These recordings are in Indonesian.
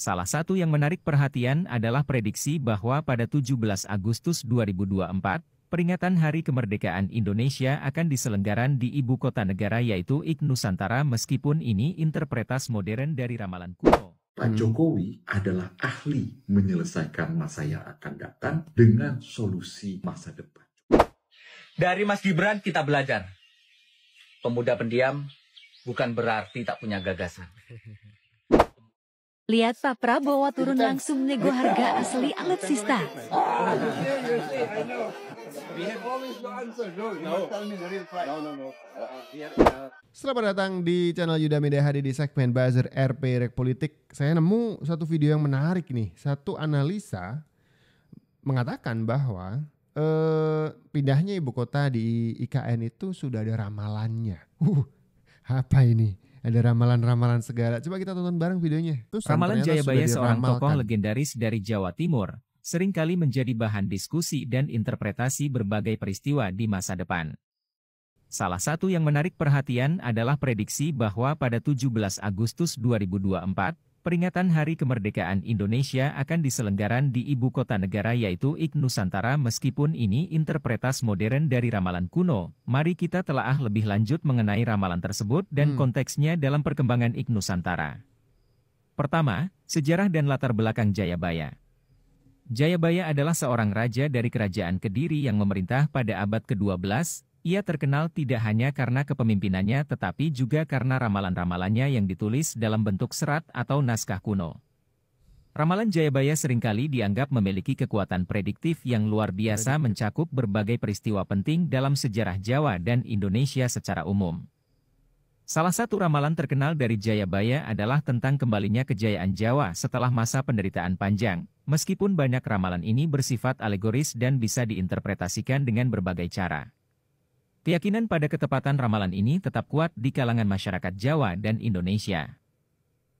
Salah satu yang menarik perhatian adalah prediksi bahwa pada 17 Agustus 2024, peringatan Hari Kemerdekaan Indonesia akan diselenggaran di ibu kota negara yaitu IK Nusantara meskipun ini interpretas modern dari ramalan kuno. Pak hmm. Jokowi adalah ahli menyelesaikan masa yang akan datang dengan solusi masa depan. Dari Mas Gibran kita belajar. Pemuda pendiam bukan berarti tak punya gagasan. Lihat Pak Prabowo turun langsung nego harga asli alutsista. Selamat datang di channel Yuda Media Hadi di segmen Buzzer RP Rek Politik. Saya nemu satu video yang menarik nih. Satu analisa mengatakan bahwa eh, pindahnya ibu kota di IKN itu sudah ada ramalannya. Uh, apa ini? ada ramalan-ramalan segala. Coba kita tonton bareng videonya. Terus Ramalan Jayabaya seorang tokoh legendaris dari Jawa Timur, seringkali menjadi bahan diskusi dan interpretasi berbagai peristiwa di masa depan. Salah satu yang menarik perhatian adalah prediksi bahwa pada 17 Agustus 2024, Peringatan Hari Kemerdekaan Indonesia akan diselenggaran di ibu kota negara yaitu IK Nusantara meskipun ini interpretas modern dari ramalan kuno. Mari kita telaah lebih lanjut mengenai ramalan tersebut dan hmm. konteksnya dalam perkembangan IK Nusantara. Pertama, sejarah dan latar belakang Jayabaya. Jayabaya adalah seorang raja dari kerajaan Kediri yang memerintah pada abad ke-12, ia terkenal tidak hanya karena kepemimpinannya tetapi juga karena ramalan-ramalannya yang ditulis dalam bentuk serat atau naskah kuno. Ramalan Jayabaya seringkali dianggap memiliki kekuatan prediktif yang luar biasa mencakup berbagai peristiwa penting dalam sejarah Jawa dan Indonesia secara umum. Salah satu ramalan terkenal dari Jayabaya adalah tentang kembalinya kejayaan Jawa setelah masa penderitaan panjang, meskipun banyak ramalan ini bersifat alegoris dan bisa diinterpretasikan dengan berbagai cara. Keyakinan pada ketepatan ramalan ini tetap kuat di kalangan masyarakat Jawa dan Indonesia.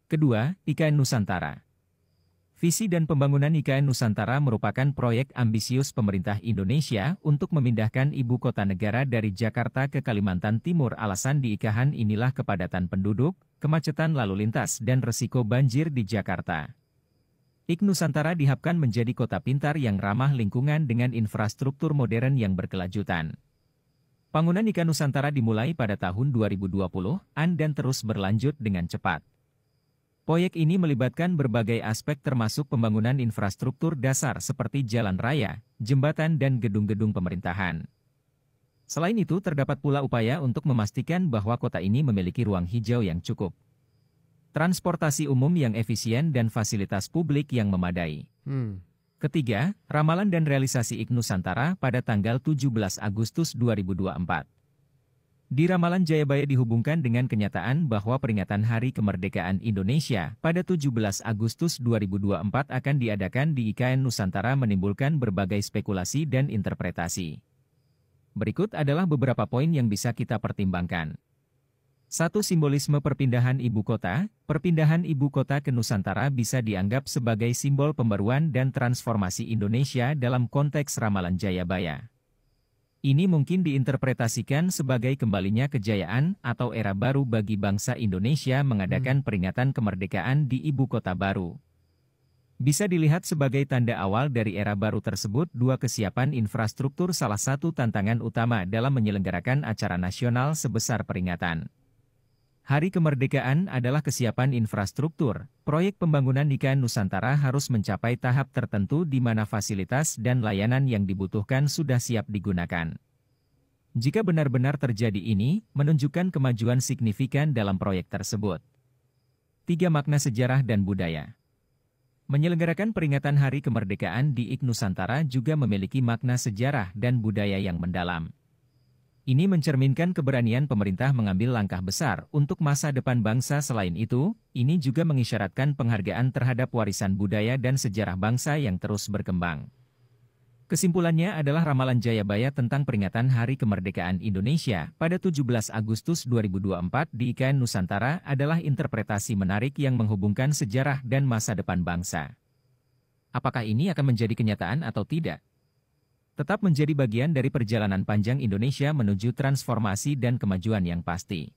Kedua, IKN Nusantara. Visi dan pembangunan IKN Nusantara merupakan proyek ambisius pemerintah Indonesia untuk memindahkan ibu kota negara dari Jakarta ke Kalimantan Timur. Alasan diikahan inilah kepadatan penduduk, kemacetan lalu lintas dan resiko banjir di Jakarta. IKN Nusantara dihapkan menjadi kota pintar yang ramah lingkungan dengan infrastruktur modern yang berkelanjutan. Pangunan ikan Nusantara dimulai pada tahun 2020 an dan terus berlanjut dengan cepat. Proyek ini melibatkan berbagai aspek termasuk pembangunan infrastruktur dasar seperti jalan raya, jembatan dan gedung-gedung pemerintahan. Selain itu terdapat pula upaya untuk memastikan bahwa kota ini memiliki ruang hijau yang cukup. Transportasi umum yang efisien dan fasilitas publik yang memadai. Hmm. Ketiga, ramalan dan realisasi Ignus Santara pada tanggal 17 Agustus 2024. Di ramalan Jayabaya dihubungkan dengan kenyataan bahwa peringatan Hari Kemerdekaan Indonesia pada 17 Agustus 2024 akan diadakan di IKN Nusantara menimbulkan berbagai spekulasi dan interpretasi. Berikut adalah beberapa poin yang bisa kita pertimbangkan. Satu simbolisme perpindahan ibu kota, perpindahan ibu kota ke Nusantara bisa dianggap sebagai simbol pembaruan dan transformasi Indonesia dalam konteks ramalan Jayabaya. Ini mungkin diinterpretasikan sebagai kembalinya kejayaan atau era baru bagi bangsa Indonesia mengadakan hmm. peringatan kemerdekaan di ibu kota baru. Bisa dilihat sebagai tanda awal dari era baru tersebut dua kesiapan infrastruktur salah satu tantangan utama dalam menyelenggarakan acara nasional sebesar peringatan. Hari kemerdekaan adalah kesiapan infrastruktur. Proyek pembangunan IKN Nusantara harus mencapai tahap tertentu di mana fasilitas dan layanan yang dibutuhkan sudah siap digunakan. Jika benar-benar terjadi ini, menunjukkan kemajuan signifikan dalam proyek tersebut. Tiga makna sejarah dan budaya. Menyelenggarakan peringatan Hari Kemerdekaan di IK Nusantara juga memiliki makna sejarah dan budaya yang mendalam. Ini mencerminkan keberanian pemerintah mengambil langkah besar untuk masa depan bangsa. Selain itu, ini juga mengisyaratkan penghargaan terhadap warisan budaya dan sejarah bangsa yang terus berkembang. Kesimpulannya adalah ramalan Jayabaya tentang peringatan Hari Kemerdekaan Indonesia pada 17 Agustus 2024 di IKN Nusantara adalah interpretasi menarik yang menghubungkan sejarah dan masa depan bangsa. Apakah ini akan menjadi kenyataan atau tidak? tetap menjadi bagian dari perjalanan panjang Indonesia menuju transformasi dan kemajuan yang pasti.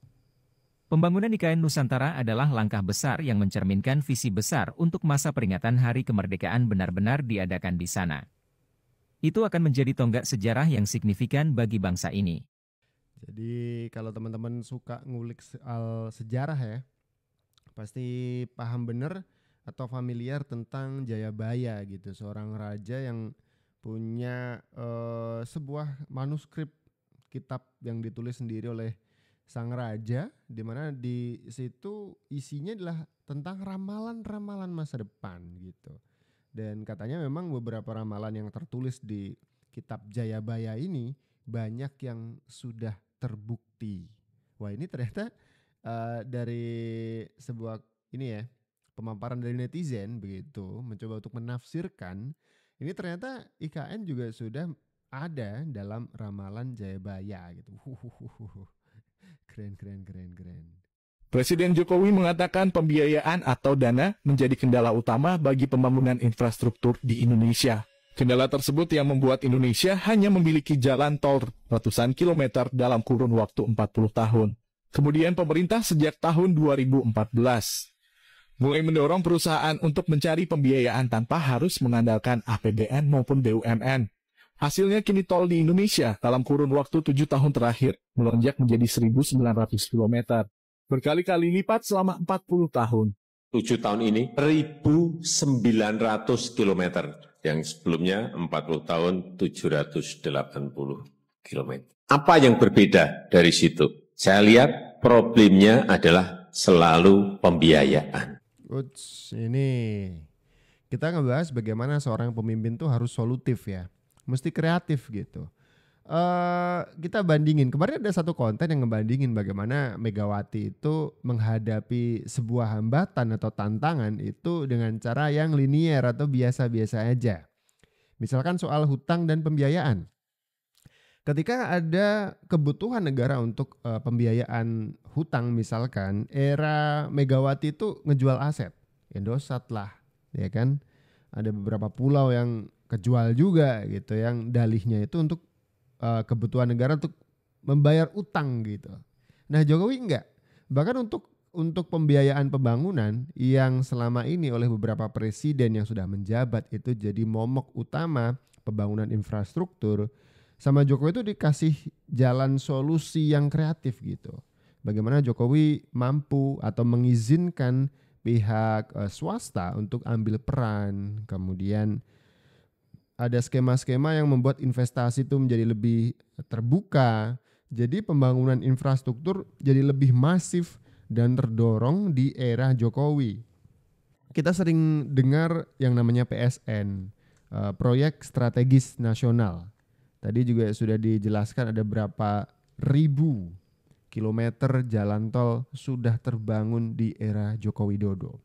Pembangunan IKN Nusantara adalah langkah besar yang mencerminkan visi besar untuk masa peringatan Hari Kemerdekaan benar-benar diadakan di sana. Itu akan menjadi tonggak sejarah yang signifikan bagi bangsa ini. Jadi kalau teman-teman suka ngulik soal sejarah ya, pasti paham benar atau familiar tentang Jayabaya gitu, seorang raja yang punya uh, sebuah manuskrip kitab yang ditulis sendiri oleh sang raja di mana di situ isinya adalah tentang ramalan-ramalan masa depan gitu. Dan katanya memang beberapa ramalan yang tertulis di kitab Jayabaya ini banyak yang sudah terbukti. Wah, ini ternyata uh, dari sebuah ini ya, pemaparan dari netizen begitu mencoba untuk menafsirkan ini ternyata IKN juga sudah ada dalam ramalan Jayabaya gitu. Keren, keren, keren, keren. Presiden Jokowi mengatakan pembiayaan atau dana menjadi kendala utama bagi pembangunan infrastruktur di Indonesia. Kendala tersebut yang membuat Indonesia hanya memiliki jalan tol ratusan kilometer dalam kurun waktu 40 tahun. Kemudian pemerintah sejak tahun 2014 Mulai mendorong perusahaan untuk mencari pembiayaan tanpa harus mengandalkan APBN maupun BUMN. Hasilnya kini tol di Indonesia dalam kurun waktu tujuh tahun terakhir melonjak menjadi 1.900 km. Berkali-kali lipat selama 40 tahun. Tujuh tahun ini 1.900 km. Yang sebelumnya 40 tahun 780 km. Apa yang berbeda dari situ? Saya lihat problemnya adalah selalu pembiayaan. Uts, ini kita ngebahas bagaimana seorang pemimpin tuh harus solutif ya, mesti kreatif gitu. Uh, kita bandingin kemarin ada satu konten yang ngebandingin bagaimana Megawati itu menghadapi sebuah hambatan atau tantangan itu dengan cara yang linier atau biasa-biasa aja. Misalkan soal hutang dan pembiayaan. Ketika ada kebutuhan negara untuk uh, pembiayaan hutang misalkan, era Megawati itu ngejual aset, Indosat lah, ya kan? Ada beberapa pulau yang kejual juga gitu, yang dalihnya itu untuk uh, kebutuhan negara untuk membayar utang gitu. Nah Jokowi enggak, bahkan untuk untuk pembiayaan pembangunan yang selama ini oleh beberapa presiden yang sudah menjabat itu jadi momok utama pembangunan infrastruktur sama Jokowi itu dikasih jalan solusi yang kreatif gitu. Bagaimana Jokowi mampu atau mengizinkan pihak uh, swasta untuk ambil peran, kemudian ada skema-skema yang membuat investasi itu menjadi lebih terbuka. Jadi pembangunan infrastruktur jadi lebih masif dan terdorong di era Jokowi. Kita sering dengar yang namanya PSN, eh, proyek strategis nasional. Tadi juga sudah dijelaskan ada berapa ribu kilometer jalan tol sudah terbangun di era Joko Widodo.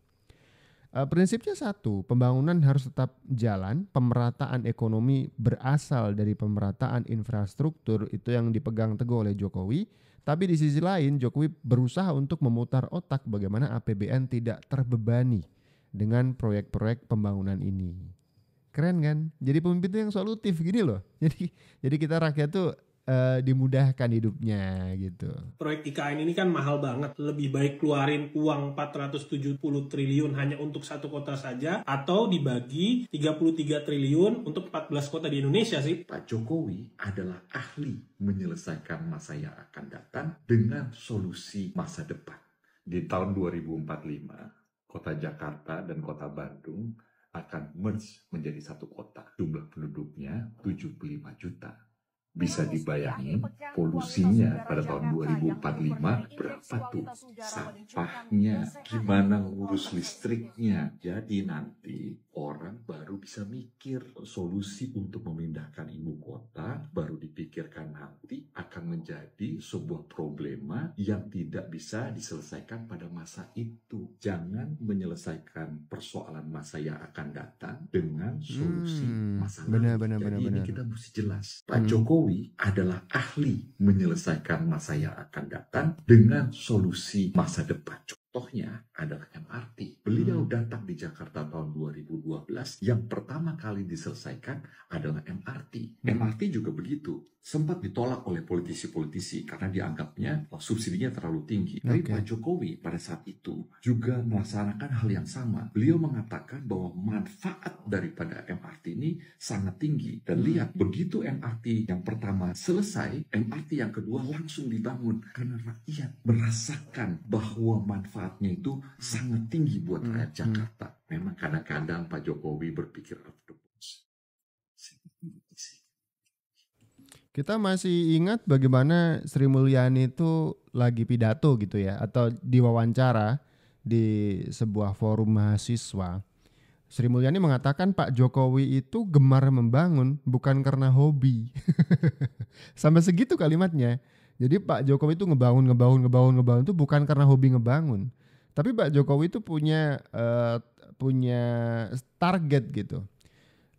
E, prinsipnya satu, pembangunan harus tetap jalan, pemerataan ekonomi berasal dari pemerataan infrastruktur itu yang dipegang teguh oleh Jokowi. Tapi di sisi lain Jokowi berusaha untuk memutar otak bagaimana APBN tidak terbebani dengan proyek-proyek pembangunan ini. Keren kan? Jadi pemimpin tuh yang solutif gini loh. Jadi jadi kita rakyat tuh uh, dimudahkan hidupnya gitu. Proyek IKN ini kan mahal banget. Lebih baik keluarin uang 470 triliun hanya untuk satu kota saja atau dibagi 33 triliun untuk 14 kota di Indonesia sih. Pak Jokowi adalah ahli menyelesaikan masa yang akan datang dengan solusi masa depan. Di tahun 2045, kota Jakarta dan kota Bandung akan merge menjadi satu kota. Jumlah penduduknya 75 juta. Bisa dibayangi polusinya pada tahun 2045 berapa tuh sampahnya, gimana ngurus listriknya. Jadi nanti orang baru bisa mikir solusi untuk memindahkan ibu kota baru dipikirkan nanti akan menjadi sebuah problema yang tidak bisa diselesaikan pada masa itu. Jangan menyelesaikan persoalan masa yang akan datang dengan solusi hmm, masa Benar, benar, Jadi benar, ini benar. kita mesti jelas. Pak hmm. Jokowi Jokowi adalah ahli menyelesaikan masa yang akan datang dengan solusi masa depan. Contohnya adalah MRT. Beliau hmm. datang di Jakarta tahun 2012. Yang pertama kali diselesaikan adalah MRT. Hmm. MRT juga begitu. Sempat ditolak oleh politisi-politisi karena dianggapnya oh, subsidinya terlalu tinggi. Tapi Pak Jokowi pada saat itu juga melaksanakan hal yang sama. Beliau mengatakan bahwa manfaat daripada MRT ini sangat tinggi. Dan hmm. lihat, begitu MRT yang pertama selesai, MRT yang kedua langsung dibangun. Karena rakyat merasakan bahwa manfaat manfaatnya itu sangat tinggi buat hmm, rakyat hmm. Jakarta. Memang kadang-kadang Pak Jokowi berpikir out of the box. Kita masih ingat bagaimana Sri Mulyani itu lagi pidato gitu ya atau diwawancara di sebuah forum mahasiswa. Sri Mulyani mengatakan Pak Jokowi itu gemar membangun bukan karena hobi. Sampai segitu kalimatnya. Jadi Pak Jokowi itu ngebangun, ngebangun, ngebangun, ngebangun itu bukan karena hobi ngebangun, tapi Pak Jokowi itu punya uh, punya target gitu.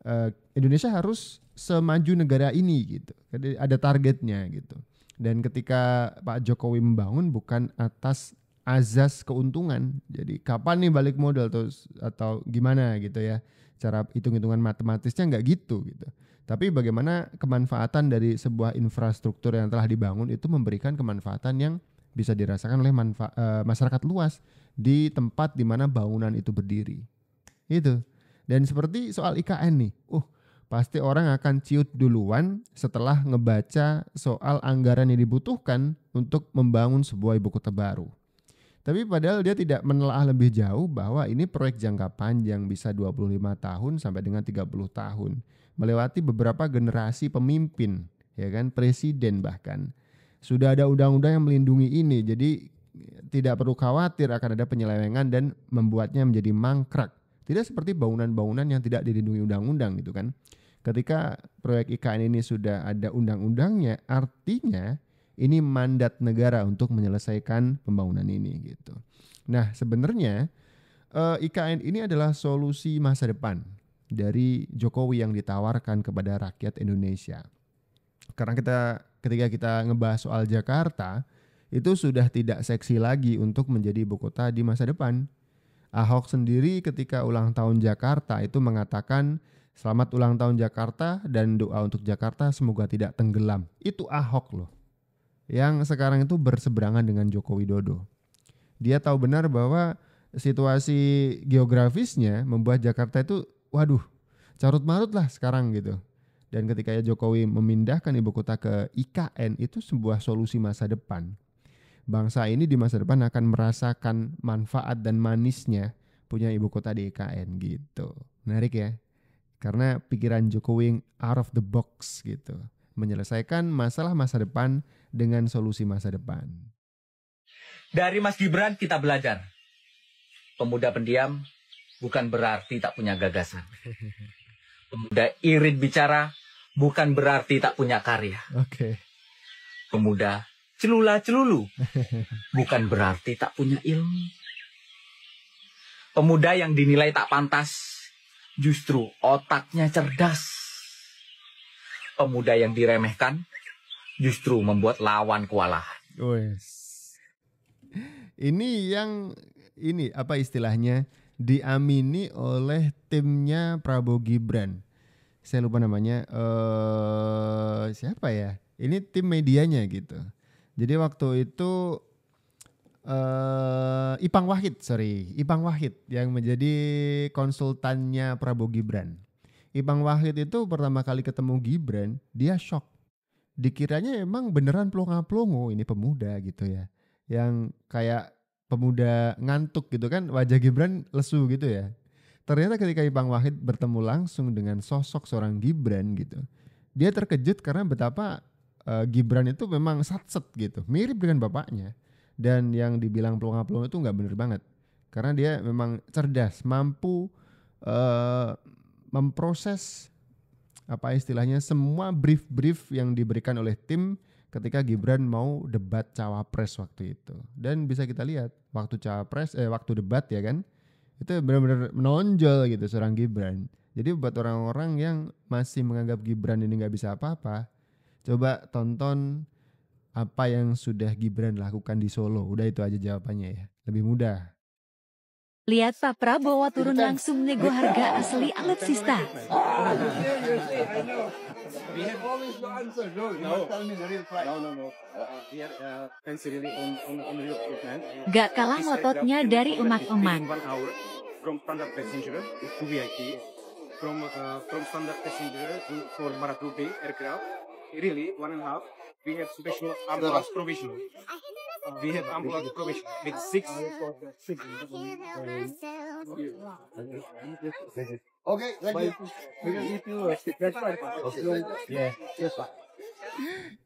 Uh, Indonesia harus semaju negara ini gitu. Jadi ada targetnya gitu. Dan ketika Pak Jokowi membangun bukan atas azas keuntungan. Jadi kapan nih balik modal atau atau gimana gitu ya. Cara hitung-hitungan matematisnya nggak gitu gitu. Tapi bagaimana kemanfaatan dari sebuah infrastruktur yang telah dibangun itu memberikan kemanfaatan yang bisa dirasakan oleh manfa- uh, masyarakat luas di tempat di mana bangunan itu berdiri. Itu. Dan seperti soal IKN nih. Uh, pasti orang akan ciut duluan setelah ngebaca soal anggaran yang dibutuhkan untuk membangun sebuah ibu kota baru. Tapi padahal dia tidak menelaah lebih jauh bahwa ini proyek jangka panjang bisa 25 tahun sampai dengan 30 tahun melewati beberapa generasi pemimpin, ya kan, presiden bahkan. Sudah ada undang-undang yang melindungi ini, jadi tidak perlu khawatir akan ada penyelewengan dan membuatnya menjadi mangkrak. Tidak seperti bangunan-bangunan yang tidak dilindungi undang-undang gitu kan. Ketika proyek IKN ini sudah ada undang-undangnya, artinya ini mandat negara untuk menyelesaikan pembangunan ini gitu. Nah, sebenarnya eh, IKN ini adalah solusi masa depan dari Jokowi yang ditawarkan kepada rakyat Indonesia. Karena kita ketika kita ngebahas soal Jakarta, itu sudah tidak seksi lagi untuk menjadi ibu kota di masa depan. Ahok sendiri ketika ulang tahun Jakarta itu mengatakan selamat ulang tahun Jakarta dan doa untuk Jakarta semoga tidak tenggelam. Itu Ahok loh. Yang sekarang itu berseberangan dengan Joko Widodo. Dia tahu benar bahwa situasi geografisnya membuat Jakarta itu waduh carut marut lah sekarang gitu. Dan ketika Jokowi memindahkan ibu kota ke IKN itu sebuah solusi masa depan. Bangsa ini di masa depan akan merasakan manfaat dan manisnya punya ibu kota di IKN gitu. Menarik ya. Karena pikiran Jokowi out of the box gitu. Menyelesaikan masalah masa depan dengan solusi masa depan. Dari Mas Gibran kita belajar. Pemuda pendiam bukan berarti tak punya gagasan. Pemuda irit bicara bukan berarti tak punya karya. Oke. Pemuda celula celulu bukan berarti tak punya ilmu. Pemuda yang dinilai tak pantas justru otaknya cerdas. Pemuda yang diremehkan justru membuat lawan kewalahan. Ini yang ini apa istilahnya? diamini oleh timnya Prabowo Gibran. Saya lupa namanya eh siapa ya? Ini tim medianya gitu. Jadi waktu itu eh Ipang Wahid, sorry, Ipang Wahid yang menjadi konsultannya Prabowo Gibran. Ipang Wahid itu pertama kali ketemu Gibran, dia shock. Dikiranya emang beneran pelongo-pelongo ini pemuda gitu ya. Yang kayak pemuda ngantuk gitu kan wajah Gibran lesu gitu ya ternyata ketika Ipang Wahid bertemu langsung dengan sosok seorang Gibran gitu dia terkejut karena betapa uh, Gibran itu memang satset gitu mirip dengan bapaknya dan yang dibilang peluang-peluang itu nggak bener banget karena dia memang cerdas mampu uh, memproses apa istilahnya semua brief-brief yang diberikan oleh tim ketika Gibran mau debat cawapres waktu itu. Dan bisa kita lihat waktu cawapres eh waktu debat ya kan itu benar-benar menonjol gitu seorang Gibran. Jadi buat orang-orang yang masih menganggap Gibran ini nggak bisa apa-apa, coba tonton apa yang sudah Gibran lakukan di Solo. Udah itu aja jawabannya ya. Lebih mudah. Lihat Pak Prabowo turun langsung nego harga asli alutsista. Gak kalah ototnya dari umat-umat. really one and a half, we have special arm provision we have unplugged Kovic with six. Okay, thank you. can eat you that's fine. Okay. Yeah, that's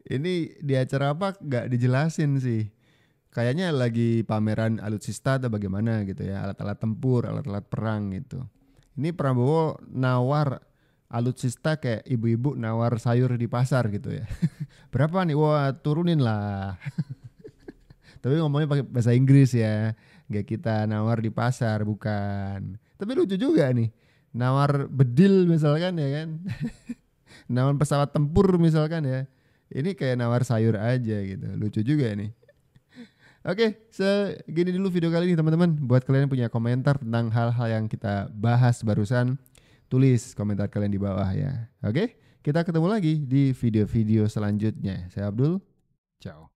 Ini di acara apa Gak dijelasin sih. Kayaknya lagi pameran alutsista atau bagaimana gitu ya, alat-alat tempur, alat-alat perang gitu. Ini Prabowo nawar alutsista kayak ibu-ibu nawar sayur di pasar gitu ya. Berapa nih? Wah, turunin lah. Tapi ngomongnya pakai bahasa Inggris ya. Gak kita nawar di pasar bukan. Tapi lucu juga nih. Nawar bedil misalkan ya kan. nawar pesawat tempur misalkan ya. Ini kayak nawar sayur aja gitu. Lucu juga nih. Oke, okay, segini dulu video kali ini teman-teman. Buat kalian yang punya komentar tentang hal-hal yang kita bahas barusan, tulis komentar kalian di bawah ya. Oke, okay? kita ketemu lagi di video-video selanjutnya. Saya Abdul, ciao.